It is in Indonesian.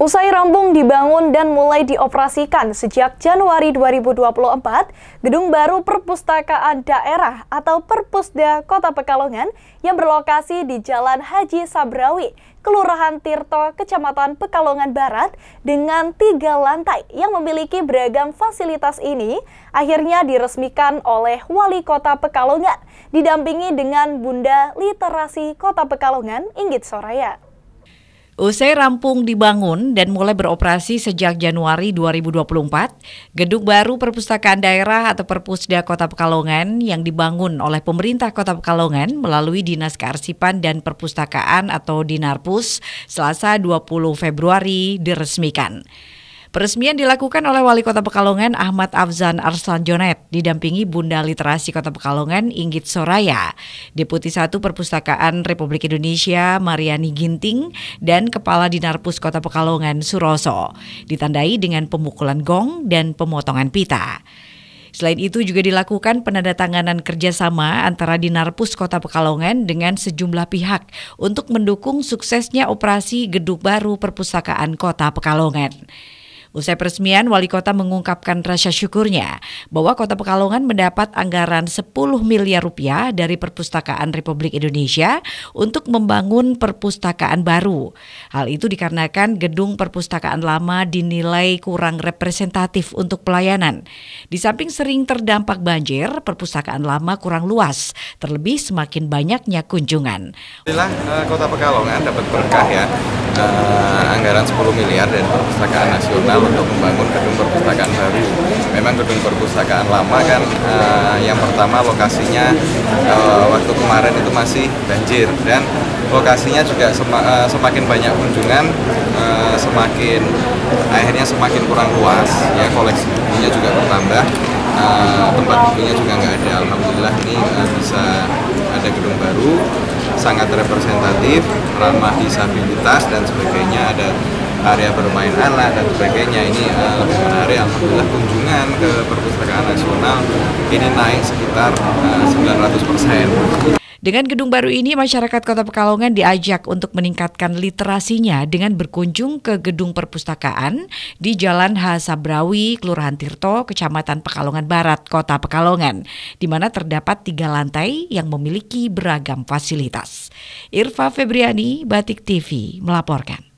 Usai rampung dibangun dan mulai dioperasikan sejak Januari 2024, Gedung Baru Perpustakaan Daerah atau Perpusda Kota Pekalongan yang berlokasi di Jalan Haji Sabrawi, Kelurahan Tirto, Kecamatan Pekalongan Barat dengan tiga lantai yang memiliki beragam fasilitas ini akhirnya diresmikan oleh Wali Kota Pekalongan, didampingi dengan Bunda Literasi Kota Pekalongan, Inggit Soraya. Usai rampung dibangun dan mulai beroperasi sejak Januari 2024, gedung baru perpustakaan daerah atau Perpusda Kota Pekalongan yang dibangun oleh pemerintah Kota Pekalongan melalui Dinas Kearsipan dan Perpustakaan atau Dinarpus Selasa 20 Februari diresmikan. Peresmian dilakukan oleh Wali Kota Pekalongan Ahmad Afzan Arslan Jonet didampingi Bunda Literasi Kota Pekalongan Inggit Soraya, Deputi 1 Perpustakaan Republik Indonesia Mariani Ginting dan Kepala Dinarpus Kota Pekalongan Suroso, ditandai dengan pemukulan gong dan pemotongan pita. Selain itu juga dilakukan penandatanganan kerjasama antara Dinarpus Kota Pekalongan dengan sejumlah pihak untuk mendukung suksesnya operasi gedung baru perpustakaan Kota Pekalongan. Usai peresmian, wali kota mengungkapkan rasa syukurnya bahwa kota Pekalongan mendapat anggaran 10 miliar rupiah dari Perpustakaan Republik Indonesia untuk membangun perpustakaan baru. Hal itu dikarenakan gedung perpustakaan lama dinilai kurang representatif untuk pelayanan. Di samping sering terdampak banjir, perpustakaan lama kurang luas, terlebih semakin banyaknya kunjungan. Alhamdulillah eh, kota Pekalongan dapat berkah ya uh, anggaran 10 miliar dari perpustakaan nasional untuk membangun gedung perpustakaan baru. Memang gedung perpustakaan lama kan uh, yang pertama lokasinya uh, waktu kemarin itu masih banjir dan lokasinya juga sem uh, semakin banyak kunjungan uh, semakin akhirnya semakin kurang luas ya koleksinya juga bertambah uh, tempat bukunya juga nggak ada alhamdulillah ini uh, bisa ada gedung baru sangat representatif ramah disabilitas dan sebagainya ada area bermain anak dan sebagainya ini uh, lebih menarik alhamdulillah kunjungan ke perpustakaan nasional ini naik sekitar uh, eh, 900 persen dengan gedung baru ini, masyarakat Kota Pekalongan diajak untuk meningkatkan literasinya dengan berkunjung ke gedung perpustakaan di Jalan H. Sabrawi, Kelurahan Tirto, Kecamatan Pekalongan Barat, Kota Pekalongan, di mana terdapat tiga lantai yang memiliki beragam fasilitas. Irfa Febriani, Batik TV, melaporkan.